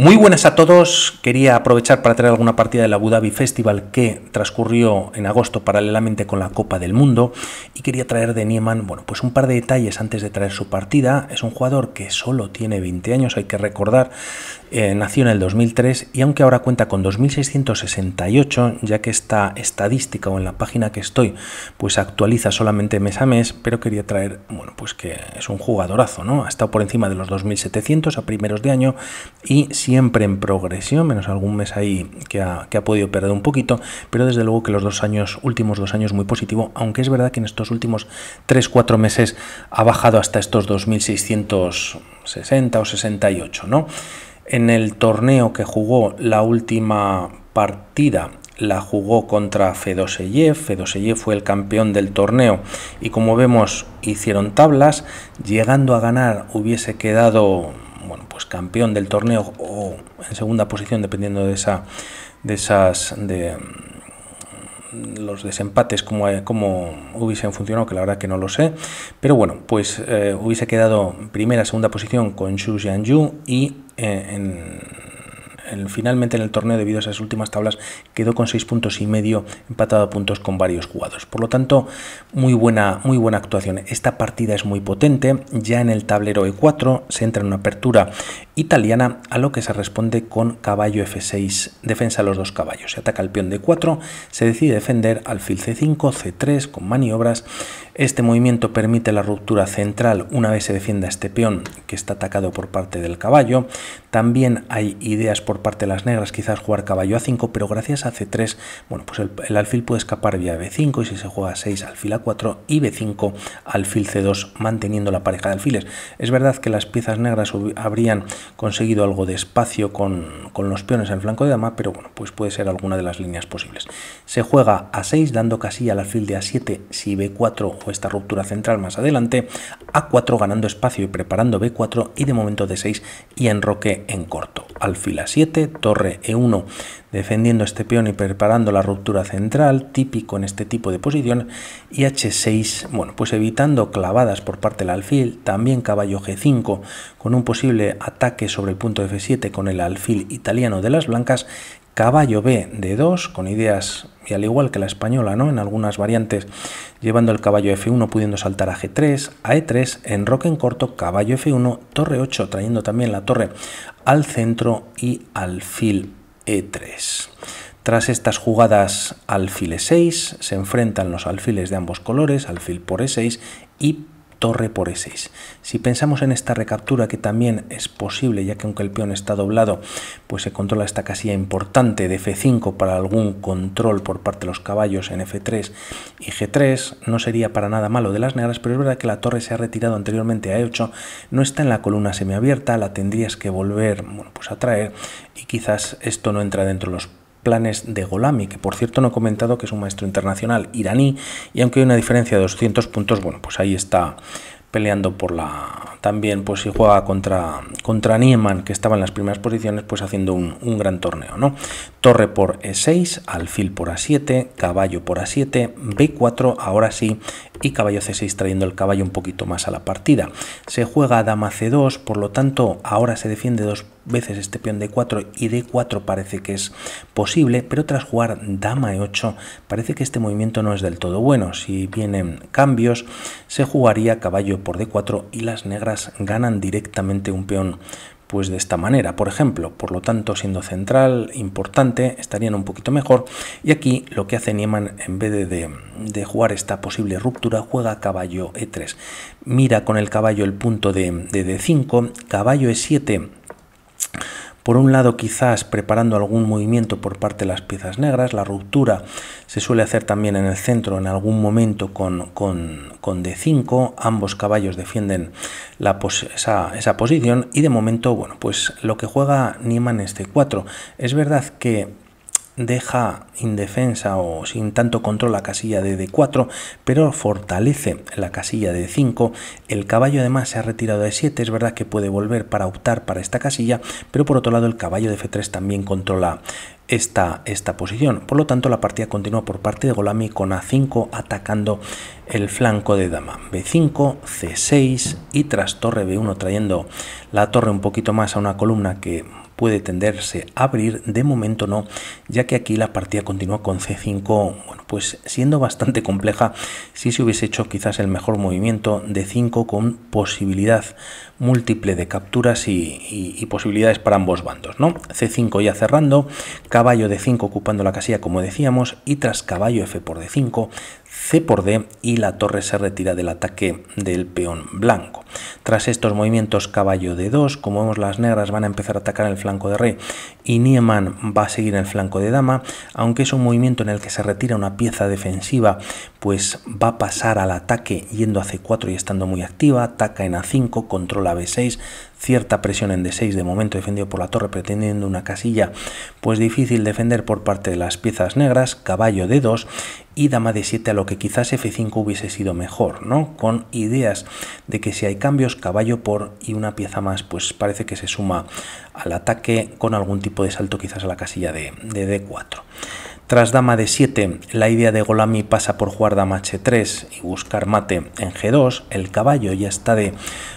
Muy buenas a todos. Quería aprovechar para traer alguna partida del Abu Dhabi Festival que transcurrió en agosto paralelamente con la Copa del Mundo y quería traer de Nieman, bueno, pues un par de detalles antes de traer su partida. Es un jugador que solo tiene 20 años, hay que recordar, eh, nació en el 2003 y aunque ahora cuenta con 2.668, ya que esta estadística o en la página que estoy, pues actualiza solamente mes a mes, pero quería traer, bueno, pues que es un jugadorazo, ¿no? Ha estado por encima de los 2.700 a primeros de año y siempre en progresión, menos algún mes ahí que ha, que ha podido perder un poquito, pero desde luego que los dos años, últimos dos años muy positivo, aunque es verdad que en estos últimos 3-4 meses ha bajado hasta estos 2.660 o 68, ¿no? En el torneo que jugó la última partida la jugó contra Fedoseyev. Fedoseyev fue el campeón del torneo y como vemos hicieron tablas. Llegando a ganar hubiese quedado bueno, pues campeón del torneo o en segunda posición dependiendo de esa de esas de los desempates como, como hubiesen funcionado, que la verdad que no lo sé, pero bueno, pues eh, hubiese quedado primera, segunda posición con Xu Xianyu y eh, finalmente en el torneo debido a esas últimas tablas quedó con 6 puntos y medio empatado a puntos con varios jugados. Por lo tanto, muy buena, muy buena actuación. Esta partida es muy potente. Ya en el tablero E4 se entra en una apertura italiana a lo que se responde con caballo F6, defensa a los dos caballos. Se ataca el peón de 4 se decide defender al alfil C5, C3 con maniobras este movimiento permite la ruptura central una vez se defienda este peón que está atacado por parte del caballo. También hay ideas por parte de las negras, quizás jugar caballo a 5, pero gracias a c3, bueno, pues el, alfil puede escapar vía b5 y si se juega a 6, alfil a 4 y b5, alfil c2, manteniendo la pareja de alfiles. Es verdad que las piezas negras habrían conseguido algo de espacio con, con los peones en el flanco de dama, pero bueno, pues puede ser alguna de las líneas posibles. Se juega a 6 dando casilla al alfil de a7 si b4 esta ruptura central más adelante, A4 ganando espacio y preparando B4 y de momento D6 y enroque en corto. Alfil A7, torre E1 defendiendo este peón y preparando la ruptura central, típico en este tipo de posición, y H6, bueno, pues evitando clavadas por parte del alfil, también caballo G5 con un posible ataque sobre el punto F7 con el alfil italiano de las blancas caballo B de 2, con ideas, y al igual que la española, ¿no? En algunas variantes, llevando el caballo F1 pudiendo saltar a G3, a E3, roque en corto, caballo F1, torre 8, trayendo también la torre al centro y alfil E3. Tras estas jugadas alfil e 6, se enfrentan los alfiles de ambos colores, alfil por E6 y torre por e6. Si pensamos en esta recaptura, que también es posible, ya que aunque el peón está doblado, pues se controla esta casilla importante de f5 para algún control por parte de los caballos en f3 y g3, no sería para nada malo de las negras, pero es verdad que la torre se ha retirado anteriormente a e8, no está en la columna semiabierta, la tendrías que volver bueno, pues a traer y quizás esto no entra dentro de los planes de Golami, que por cierto no he comentado que es un maestro internacional iraní, y aunque hay una diferencia de 200 puntos, bueno, pues ahí está peleando por la también pues si juega contra contra Nieman que estaba en las primeras posiciones pues haciendo un, un gran torneo no torre por e6 alfil por a7 caballo por a7 b4 ahora sí y caballo c6 trayendo el caballo un poquito más a la partida. Se juega dama c2, por lo tanto ahora se defiende dos veces este peón d4 y d4 parece que es posible, pero tras jugar dama e8 parece que este movimiento no es del todo bueno. Si vienen cambios, se jugaría caballo por d4 y las negras ganan directamente un peón pues de esta manera, por ejemplo. Por lo tanto, siendo central importante, estarían un poquito mejor. Y aquí lo que hace Nieman, en vez de, de, jugar esta posible ruptura, juega caballo E3. Mira con el caballo el punto de, de D5, caballo E7 por un lado, quizás preparando algún movimiento por parte de las piezas negras, la ruptura se suele hacer también en el centro en algún momento con, con, con D5, ambos caballos defienden la esa, posición y de momento, bueno, pues lo que juega Niemann es d 4 Es verdad que deja indefensa o sin tanto control la casilla de D4, pero fortalece la casilla de D5. El caballo además se ha retirado de 7, es verdad que puede volver para optar para esta casilla, pero por otro lado el caballo de F3 también controla esta, esta posición. Por lo tanto, la partida continúa por parte de Golami con A5 atacando el flanco de dama. B5, C6 y tras torre B1 trayendo la torre un poquito más a una columna que puede tenderse a abrir, de momento no, ya que aquí la partida continúa con C5, bueno, pues siendo bastante compleja si se hubiese hecho quizás el mejor movimiento de 5 con posibilidad múltiple de capturas y, posibilidades para ambos bandos, ¿no? C5 ya cerrando, caballo de 5 ocupando la casilla como decíamos y tras caballo F por D5, C por D y la torre se retira del ataque del peón blanco. Tras estos movimientos caballo de 2, como vemos las negras van a empezar a atacar el flanco de rey y Nieman va a seguir en el flanco de dama, aunque es un movimiento en el que se retira una pieza defensiva, pues va a pasar al ataque yendo a C4 y estando muy activa, ataca en A5, controla B6, cierta presión en D6 de momento defendido por la torre pretendiendo una casilla pues difícil defender por parte de las piezas negras, caballo D2 y dama de 7 a lo que quizás f5 hubiese sido mejor, ¿no? Con ideas de que si hay cambios, caballo por y una pieza más, pues parece que se suma al ataque con algún tipo de salto quizás a la casilla de, de d4. Tras dama de 7, la idea de Golami pasa por jugar dama h3 y buscar mate en g2, el caballo ya está de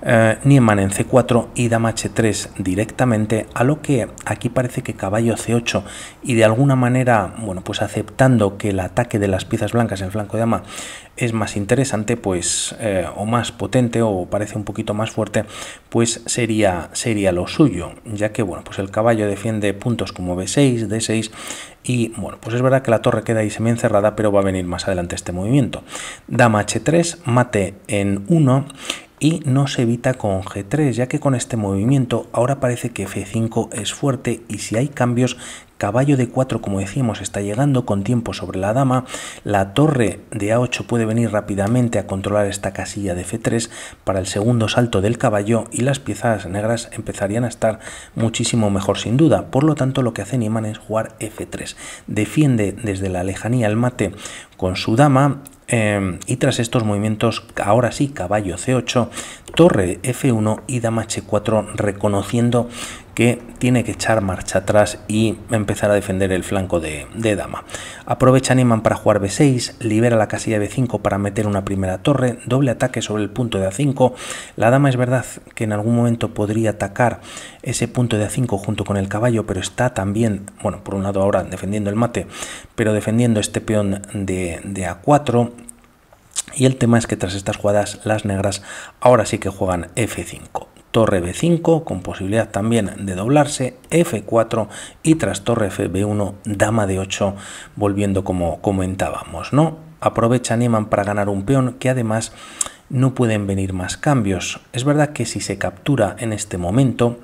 eh, Niemann en c4 y dama h3 directamente, a lo que aquí parece que caballo c8 y de alguna manera, bueno, pues aceptando que el ataque de las piezas blancas en flanco de dama es más interesante, pues, eh, o más potente, o parece un poquito más fuerte, pues sería, sería lo suyo, ya que, bueno, pues el caballo defiende puntos como B6, D6, y, bueno, pues es verdad que la torre queda ahí encerrada pero va a venir más adelante este movimiento. Dama H3, mate en 1, y no se evita con G3, ya que con este movimiento ahora parece que F5 es fuerte y si hay cambios, caballo de 4 como decíamos está llegando con tiempo sobre la dama, la torre de A8 puede venir rápidamente a controlar esta casilla de F3 para el segundo salto del caballo y las piezas negras empezarían a estar muchísimo mejor sin duda, por lo tanto lo que hace Niemann es jugar F3, defiende desde la lejanía el mate con su dama Em, y tras estos movimientos, ahora sí, caballo C8, torre F1 y dama H4, reconociendo que tiene que echar marcha atrás y empezar a defender el flanco de, dama. Aprovecha Neyman para jugar b6, libera la casilla b5 para meter una primera torre, doble ataque sobre el punto de a5. La dama es verdad que en algún momento podría atacar ese punto de a5 junto con el caballo, pero está también, bueno, por un lado ahora defendiendo el mate, pero defendiendo este peón de, de a4. Y el tema es que tras estas jugadas las negras ahora sí que juegan f5 torre b5 con posibilidad también de doblarse, f4 y tras torre fb1 dama de 8 volviendo como comentábamos, ¿no? Aprovecha Neyman para ganar un peón que además no pueden venir más cambios. Es verdad que si se captura en este momento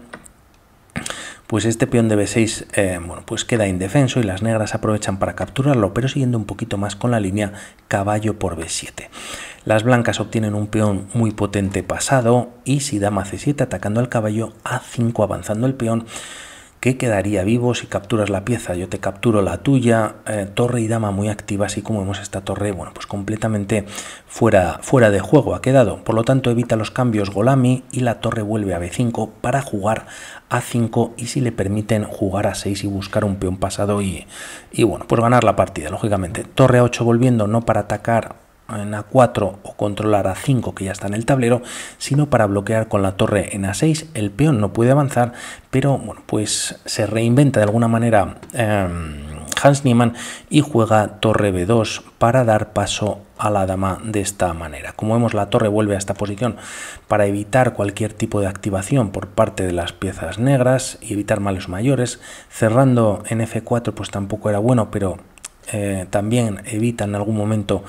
pues este peón de b6 eh, bueno, pues queda indefenso y las negras aprovechan para capturarlo, pero siguiendo un poquito más con la línea caballo por b7. Las blancas obtienen un peón muy potente pasado y si dama c7 atacando al caballo, a5 avanzando el peón, que quedaría vivo si capturas la pieza, yo te capturo la tuya, eh, torre y dama muy activa, así como vemos esta torre, bueno, pues completamente fuera, fuera de juego ha quedado. Por lo tanto, evita los cambios Golami y la torre vuelve a B5 para jugar a 5 y si le permiten jugar a 6 y buscar un peón pasado y, y bueno, pues ganar la partida, lógicamente. Torre a 8 volviendo, no para atacar en A4 o controlar a 5 que ya está en el tablero, sino para bloquear con la torre en A6. El peón no puede avanzar, pero bueno, pues se reinventa de alguna manera em, Hans Niemann y juega torre B2 para dar paso a la dama de esta manera. Como vemos, la torre vuelve a esta posición para evitar cualquier tipo de activación por parte de las piezas negras y evitar males mayores. Cerrando en F4 pues tampoco era bueno, pero eh, también evita en algún momento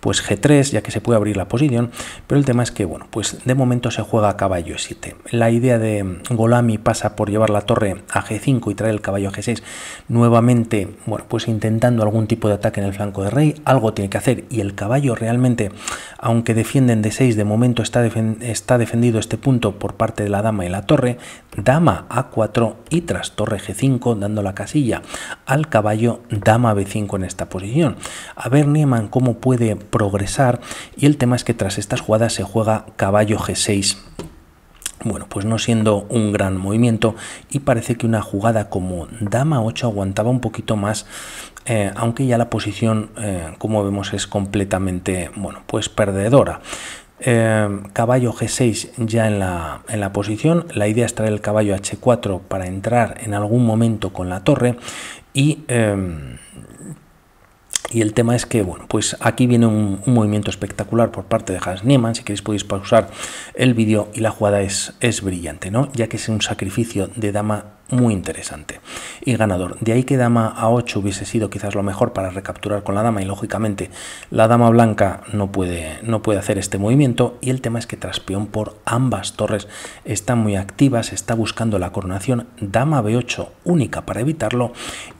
pues G3, ya que se puede abrir la posición, pero el tema es que, bueno, pues de momento se juega a caballo E7. La idea de Golami pasa por llevar la torre a G5 y traer el caballo a G6, nuevamente, bueno, pues intentando algún tipo de ataque en el flanco de rey, algo tiene que hacer y el caballo realmente aunque defienden de 6, de momento está, está, defendido este punto por parte de la dama y la torre, dama a4 y tras torre g5 dando la casilla al caballo dama b5 en esta posición. A ver Nieman cómo puede progresar y el tema es que tras estas jugadas se juega caballo g6 bueno, pues no siendo un gran movimiento y parece que una jugada como dama 8 aguantaba un poquito más, eh, aunque ya la posición, eh, como vemos, es completamente, bueno, pues perdedora. Eh, caballo G6 ya en la, en la, posición, la idea es traer el caballo H4 para entrar en algún momento con la torre y y el tema es que, bueno, pues aquí viene un, movimiento espectacular por parte de Hans Niemann. Si queréis podéis pausar el vídeo y la jugada es, es brillante, ¿no? Ya que es un sacrificio de dama muy interesante y ganador. De ahí que dama a 8 hubiese sido quizás lo mejor para recapturar con la dama y lógicamente la dama blanca no puede, no puede hacer este movimiento y el tema es que tras peón por ambas torres está muy activas, está buscando la coronación dama b8 única para evitarlo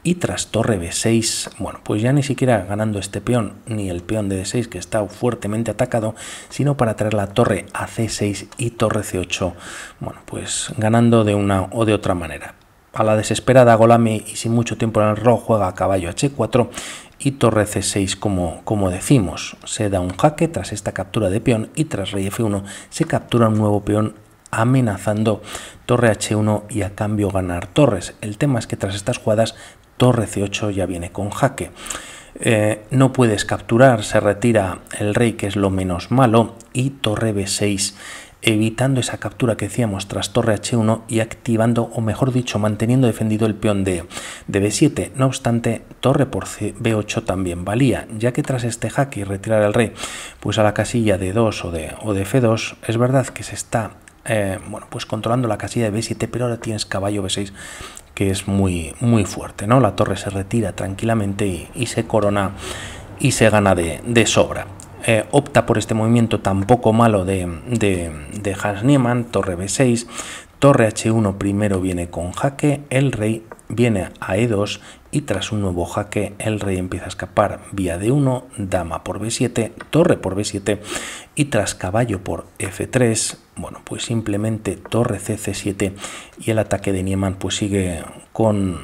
y tras torre b6, bueno pues ya ni siquiera ganando este peón ni el peón de d6 que está fuertemente atacado sino para traer la torre a c6 y torre c8, bueno pues ganando de una o de otra manera. A la desesperada Golame y sin mucho tiempo en el rojo juega a caballo h4 y torre c6 como, como decimos. Se da un jaque tras esta captura de peón y tras rey f1 se captura un nuevo peón amenazando torre h1 y a cambio ganar torres. El tema es que tras estas jugadas torre c8 ya viene con jaque. Eh, no puedes capturar, se retira el rey que es lo menos malo y torre b6 evitando esa captura que decíamos tras torre h1 y activando, o mejor dicho, manteniendo defendido el peón de, b7. No obstante, torre por b8 también valía, ya que tras este jaque y retirar al rey pues a la casilla de 2 o de, o de f2, es verdad que se está eh, bueno, pues controlando la casilla de b7, pero ahora tienes caballo b6 que es muy, muy fuerte, ¿no? La torre se retira tranquilamente y, se corona y se gana de sobra. Eh, opta por este movimiento tampoco malo de, de, de Hans Niemann, torre b6, torre h1 primero viene con jaque, el rey viene a e2 y tras un nuevo jaque el rey empieza a escapar vía d1, dama por b7, torre por b7 y tras caballo por f3, bueno pues simplemente torre cc 7 y el ataque de Niemann pues sigue con,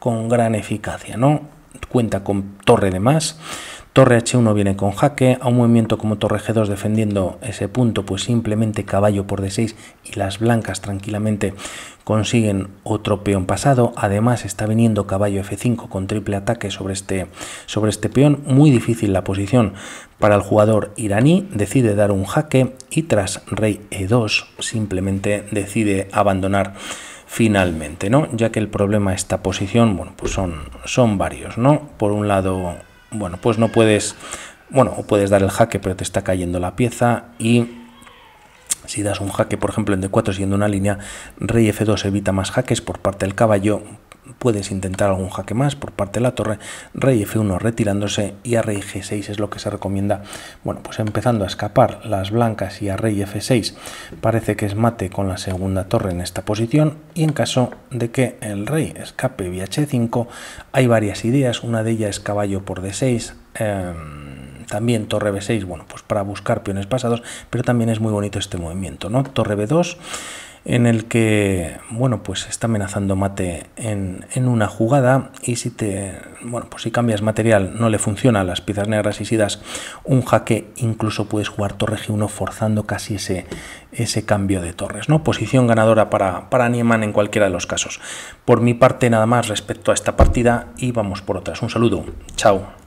con gran eficacia, ¿no? Cuenta con torre de más Torre H1 viene con jaque, a un movimiento como Torre G2 defendiendo ese punto, pues simplemente caballo por D6 y las blancas tranquilamente consiguen otro peón pasado. Además está viniendo caballo F5 con triple ataque sobre este, sobre este peón. Muy difícil la posición para el jugador iraní. Decide dar un jaque y tras Rey E2 simplemente decide abandonar finalmente, ¿no? Ya que el problema de esta posición, bueno, pues son, son varios, ¿no? Por un lado bueno, pues no puedes, bueno, puedes dar el jaque, pero te está cayendo la pieza y si das un jaque, por ejemplo, en D4 siguiendo una línea, rey F2 evita más jaques por parte del caballo, puedes intentar algún jaque más por parte de la torre, rey f1 retirándose y a rey g6 es lo que se recomienda. Bueno, pues empezando a escapar las blancas y a rey f6 parece que es mate con la segunda torre en esta posición y en caso de que el rey escape vía h5 hay varias ideas, una de ellas es caballo por d6, em, también torre b6, bueno, pues para buscar peones pasados, pero también es muy bonito este movimiento, ¿no? Torre b2 en el que, bueno, pues está amenazando mate en, una jugada y si te, bueno, pues si cambias material no le funciona a las piezas negras y si das un jaque, incluso puedes jugar torre G1 forzando casi ese, ese cambio de torres, ¿no? Posición ganadora para, para Nieman en cualquiera de los casos. Por mi parte nada más respecto a esta partida y vamos por otras. Un saludo, chao.